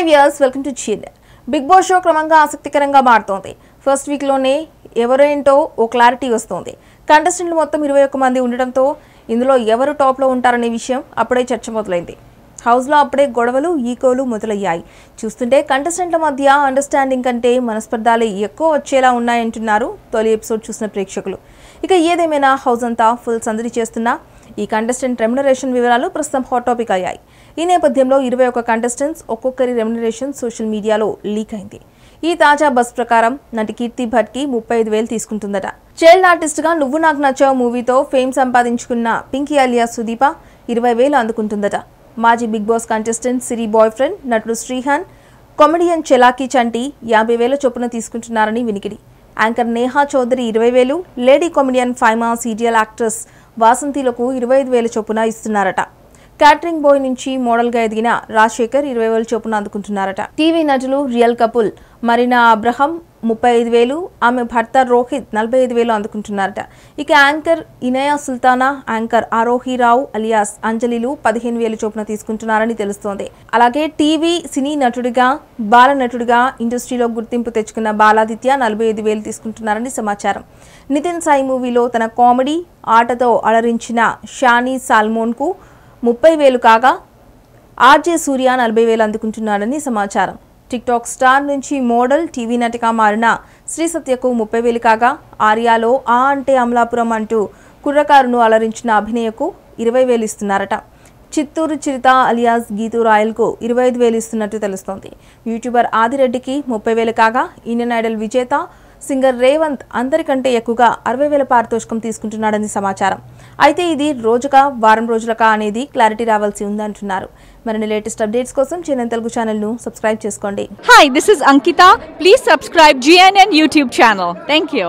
hi years welcome to చీన్ Bigg Boss show క్రమంగా ఆసక్తికరంగా మారుతోంది ఫస్ట్ వీక్లోనే ఎవరేంటో ఓ క్లారిటీ వస్తోంది కంటెస్టెంట్లు మొత్తం ఇరవై ఒక్క మంది ఉండడంతో ఇందులో ఎవరు టాప్లో ఉంటారనే విషయం అప్పుడే చర్చ మొదలైంది హౌస్లో అప్పుడే గొడవలు ఈకోలు మొదలయ్యాయి చూస్తుంటే కంటెస్టెంట్ల మధ్య అండర్స్టాండింగ్ కంటే మనస్పర్ధాలే ఎక్కువ వచ్చేలా ఉన్నాయంటున్నారు తొలి ఎపిసోడ్ చూసిన ప్రేక్షకులు ఇక ఏదేమైనా హౌస్ అంతా ఫుల్ సందడి చేస్తున్నా ఈ కంటెస్టెంట్ రెమ్యునరేషన్ వివరాలు ప్రస్తుతం హాట్ టాపిక్ అయ్యాయి ఈ నేపథ్యంలో ఇరవై ఒక్క కంటెస్టెంట్స్ ఒక్కొక్కరి రెమ్యునరేషన్ సోషల్ మీడియాలో లీక్ అయింది ఈ తాజా బస్ ప్రకారం నటి కీర్తి భట్కి ముప్పై ఐదు వేలు తీసుకుంటుందట చైల్డ్ ఆర్టిస్ట్గా నువ్వు నాకు నచ్చావు మూవీతో ఫేమ్ సంపాదించుకున్న పింకీ అలియా సుదీప ఇరవై వేలు అందుకుంటుందట మాజీ Bigg Boss contestant Siri boy friend నటుడు శ్రీహాన్ కామెడియన్ చెలాకీ చంటి యాభై వేల చొప్పున తీసుకుంటున్నారని వినికిడి యాంకర్ నేహా చౌదరి ఇరవై వేలు lady comedian Faima serial actress వాసంతిలకు ఇరవై ఐదు వేల చొప్పున ఇస్తున్నారట క్యాటరింగ్ బాయ్ నుంచి మోడల్గా ఎదిగిన రాజశేఖర్ ఇరవై వేలు చొప్పున అందుకుంటున్నారట టీవీ నటులు రియల్ కపుల్ మరీనా అబ్రహం ముప్పై ఐదు వేలు ఆమె భర్త రోహిత్ నలభై ఐదు వేలు అందుకుంటున్నారట ఇక anchor Inaya Sultana anchor Arohi Rao alias అంజలిలు పదిహేను వేలు చొప్పున తీసుకుంటున్నారని తెలుస్తోంది అలాగే టీవీ సినీ నటుడిగా బాల నటుడిగా ఇండస్ట్రీలో గుర్తింపు తెచ్చుకున్న బాలాదిత్య నలభై ఐదు వేలు తీసుకుంటున్నారని సమాచారం నితిన్ సాయి మూవీలో తన కామెడీ ఆటతో అలరించిన షానీ సాల్మోన్కు ముప్పై వేలు కాగా ఆర్జే సూర్య నలభై వేలు అందుకుంటున్నాడని సమాచారం టిక్టాక్ స్టార్ నుంచి మోడల్ టీవీ నటిగా మారిన శ్రీ సత్యకు ముప్పై వేలు కాగా ఆర్యాలో ఆ అంటే అమలాపురం అంటూ కుర్రకారును అలరించిన అభినయకు ఇరవై వేలు ఇస్తున్నారట చిత్తూరు చిరిత అలియాస్ గీతూ రాయల్కు ఇరవై ఐదు వేలు ఇస్తున్నట్టు తెలుస్తోంది యూట్యూబర్ ఆదిరెడ్డికి ముప్పై వేలు కాగా ఇండియన్ ఐడల్ విజేత సింగర్ రేవంత్ అందరికంటే ఎక్కువగా అరవై వేల పారితోషికం తీసుకుంటున్నాడని సమాచారం అయితే ఇది రోజుగా వారం రోజులకా అనేది క్లారిటీ రావాల్సి ఉందంటున్నారు మరిన్ని లేటెస్ట్ అప్డేట్స్ కోసం చిన్న తెలుగు ఛానల్ను సబ్స్క్రైబ్ చేసుకోండి hi this is Ankita please subscribe GNN YouTube channel thank you